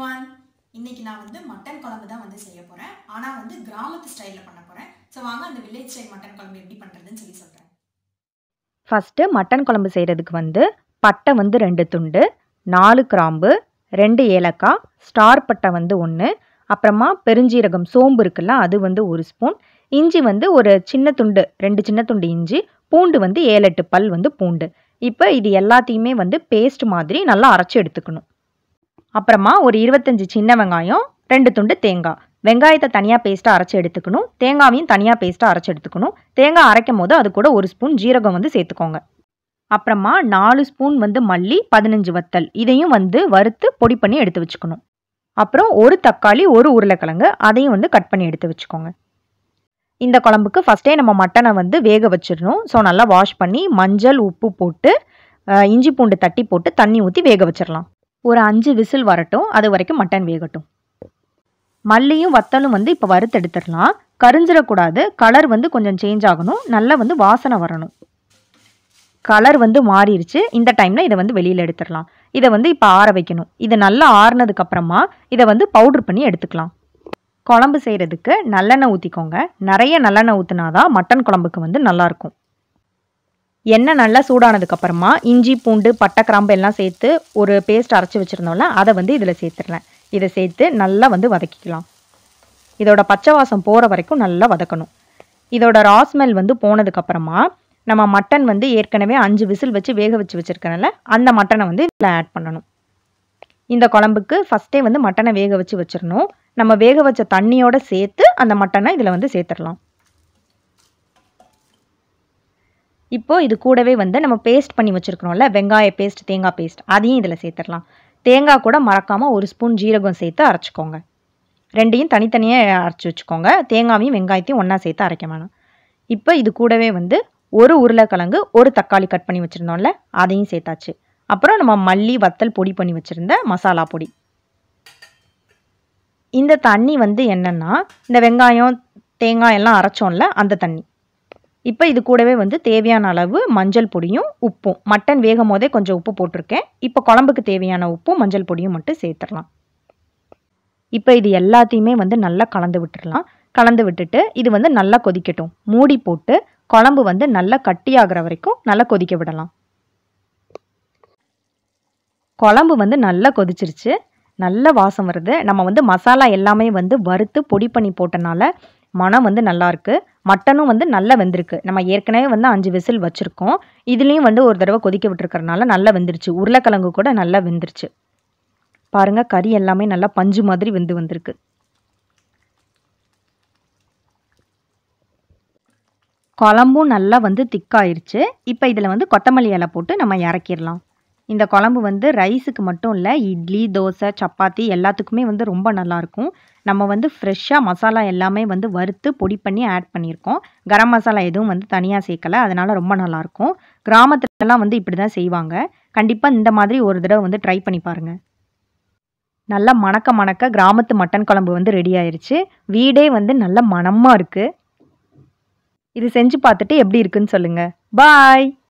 everyone இன்னைக்கு நான் வந்து மட்டன் குழம்பு தான் வந்து செய்ய வந்து கிராமத்து பண்ண வாங்க அந்த வில்லேஜ் ஸ்டைல் மட்டன் குழம்பு எப்படி சொல்லி ஃபஸ்ட்டு மட்டன் குழம்பு செய்கிறதுக்கு வந்து பட்டை வந்து ரெண்டு துண்டு நாலு கிராம்பு ரெண்டு ஏலக்காய் ஸ்டார் பட்டை வந்து ஒன்று அப்புறமா பெருஞ்சீரகம் சோம்பு இருக்குல்ல அது வந்து ஒரு ஸ்பூன் இஞ்சி வந்து ஒரு சின்ன துண்டு ரெண்டு சின்ன துண்டு இஞ்சி பூண்டு வந்து ஏழெட்டு பல் வந்து பூண்டு இப்போ இது எல்லாத்தையுமே வந்து பேஸ்ட் மாதிரி நல்லா அரைச்சி எடுத்துக்கணும் அப்புறமா ஒரு இருபத்தஞ்சி சின்ன வெங்காயம் ரெண்டு துண்டு தேங்காய் வெங்காயத்தை தனியாக பேஸ்ட்டாக அரைச்சி எடுத்துக்கணும் தேங்காவையும் தனியாக பேஸ்ட்டாக அரைச்சி எடுத்துக்கணும் தேங்காய் அரைக்கும் போது அது கூட ஒரு ஸ்பூன் ஜீரகம் வந்து சேர்த்துக்கோங்க அப்புறமா நாலு ஸ்பூன் வந்து மல்லி பதினஞ்சு வத்தல் இதையும் வந்து வறுத்து பொடி பண்ணி எடுத்து வச்சுக்கணும் அப்புறம் ஒரு தக்காளி ஒரு உருளைக்கிழங்கு அதையும் வந்து கட் பண்ணி எடுத்து வச்சுக்கோங்க இந்த குழம்புக்கு ஃபஸ்ட்டே நம்ம மட்டனை வந்து வேக வச்சிடணும் ஸோ நல்லா வாஷ் பண்ணி மஞ்சள் உப்பு போட்டு இஞ்சி பூண்டு தட்டி போட்டு தண்ணி ஊற்றி வேக வச்சிடலாம் ஒரு அஞ்சு விசில் வரட்டும் அது வரைக்கும் மட்டன் வேகட்டும் மல்லியும் வத்தலும் வந்து இப்போ வறுத்து எடுத்துடலாம் கரிஞ்சிடக்கூடாது கலர் வந்து கொஞ்சம் சேஞ்ச் ஆகணும் நல்லா வந்து வாசனை வரணும் கலர் வந்து மாறிடுச்சு இந்த டைமில் இதை வந்து வெளியில் எடுத்துடலாம் இதை வந்து இப்போ ஆற வைக்கணும் இது நல்லா ஆறுனதுக்கப்புறமா இதை வந்து பவுட்ரு பண்ணி எடுத்துக்கலாம் குழம்பு செய்கிறதுக்கு நல்லெண்ணெய் ஊற்றிக்கோங்க நிறைய நல்லெண்ணெய் ஊற்றினா தான் மட்டன் குழம்புக்கு வந்து நல்லாயிருக்கும் எண்ணெய் நல்லா சூடானதுக்கப்புறமா இஞ்சி பூண்டு பட்டை கிராம்பு எல்லாம் சேர்த்து ஒரு பேஸ்ட் அரைச்சி வச்சுருந்தோம்ல அதை வந்து இதில் சேர்த்துடலாம் இதை சேர்த்து நல்லா வந்து வதக்கிக்கலாம் இதோட பச்சை வாசம் போகிற வரைக்கும் நல்லா வதக்கணும் இதோட ராஸ்மெல் வந்து போனதுக்கப்புறமா நம்ம மட்டன் வந்து ஏற்கனவே அஞ்சு விசில் வச்சு வேக வச்சு வச்சுருக்கனால அந்த மட்டனை வந்து இதில் ஆட் பண்ணணும் இந்த குழம்புக்கு ஃபஸ்ட்டே வந்து மட்டனை வேக வச்சு வச்சிடணும் நம்ம வேக வச்ச தண்ணியோடு சேர்த்து அந்த மட்டனை இதில் வந்து சேர்த்துடலாம் இப்போது இது கூடவே வந்து நம்ம பேஸ்ட் பண்ணி வச்சுருக்கிறோம்ல வெங்காய பேஸ்ட் தேங்காய் பேஸ்ட் அதையும் இதில் சேர்த்துடலாம் தேங்காய் கூட மறக்காமல் ஒரு ஸ்பூன் ஜீரகம் சேர்த்து அரைச்சிக்கோங்க ரெண்டையும் தனித்தனியாக அரைச்சி வச்சுக்கோங்க தேங்காயும் வெங்காயத்தையும் ஒன்றா சேர்த்து அரைக்க வேணாம் இப்போ இது கூடவே வந்து ஒரு உருளைக்கிழங்கு ஒரு தக்காளி கட் பண்ணி வச்சுருந்தோம்ல அதையும் சேர்த்தாச்சு அப்புறம் நம்ம மல்லி வத்தல் பொடி பண்ணி வச்சுருந்த மசாலா பொடி இந்த தண்ணி வந்து என்னென்னா இந்த வெங்காயம் தேங்காய் எல்லாம் அரைச்சோம்ல அந்த தண்ணி இப்போ இது கூடவே வந்து தேவையான அளவு மஞ்சள் பொடியும் உப்பும் மட்டன் வேகும் போதே கொஞ்சம் உப்பு போட்டிருக்கேன் இப்போ குழம்புக்கு தேவையான உப்பும் மஞ்சள் பொடியும் மட்டும் சேர்த்துடலாம் இப்போ இது எல்லாத்தையுமே வந்து நல்லா கலந்து விட்டுடலாம் கலந்து விட்டுட்டு இது வந்து நல்லா கொதிக்கட்டும் மூடி போட்டு குழம்பு வந்து நல்லா கட்டியாகிற வரைக்கும் நல்லா கொதிக்க விடலாம் குழம்பு வந்து நல்லா கொதிச்சிருச்சு நல்ல வாசம் வருது நம்ம வந்து மசாலா எல்லாமே வந்து வறுத்து பொடி பண்ணி போட்டனால மனம் வந்து நல்லாயிருக்கு மட்டனும் வந்து நல்லா வெந்திருக்கு நம்ம ஏற்கனவே வந்து அஞ்சு விசில் வச்சுருக்கோம் இதுலேயும் வந்து ஒரு தடவை கொதிக்க விட்டுருக்கறனால நல்லா வெந்துருச்சு உருளைக்கிழங்கு கூட நல்லா வெந்துருச்சு பாருங்கள் கறி எல்லாமே நல்லா பஞ்சு மாதிரி வெந்து வந்திருக்கு குழம்பும் நல்லா வந்து திக்காயிருச்சு இப்போ இதில் வந்து கொத்தமல்லி இலை போட்டு நம்ம இறக்கிடலாம் இந்த குழம்பு வந்து ரைஸுக்கு மட்டும் இல்லை இட்லி தோசை சப்பாத்தி எல்லாத்துக்குமே வந்து ரொம்ப நல்லாயிருக்கும் நம்ம வந்து ஃப்ரெஷ்ஷாக மசாலா எல்லாமே வந்து வறுத்து பொடி பண்ணி ஆட் பண்ணியிருக்கோம் கரம் மசாலா எதுவும் வந்து தனியாக சேர்க்கலை அதனால் ரொம்ப நல்லாயிருக்கும் கிராமத்துலலாம் வந்து இப்படி தான் செய்வாங்க கண்டிப்பாக இந்த மாதிரி ஒரு தடவை வந்து ட்ரை பண்ணி பாருங்கள் நல்லா மணக்க மணக்க கிராமத்து மட்டன் குழம்பு வந்து ரெடி ஆயிடுச்சு வீடே வந்து நல்ல மணமாக இருக்குது இது செஞ்சு பார்த்துட்டு எப்படி இருக்குன்னு சொல்லுங்கள் பாய்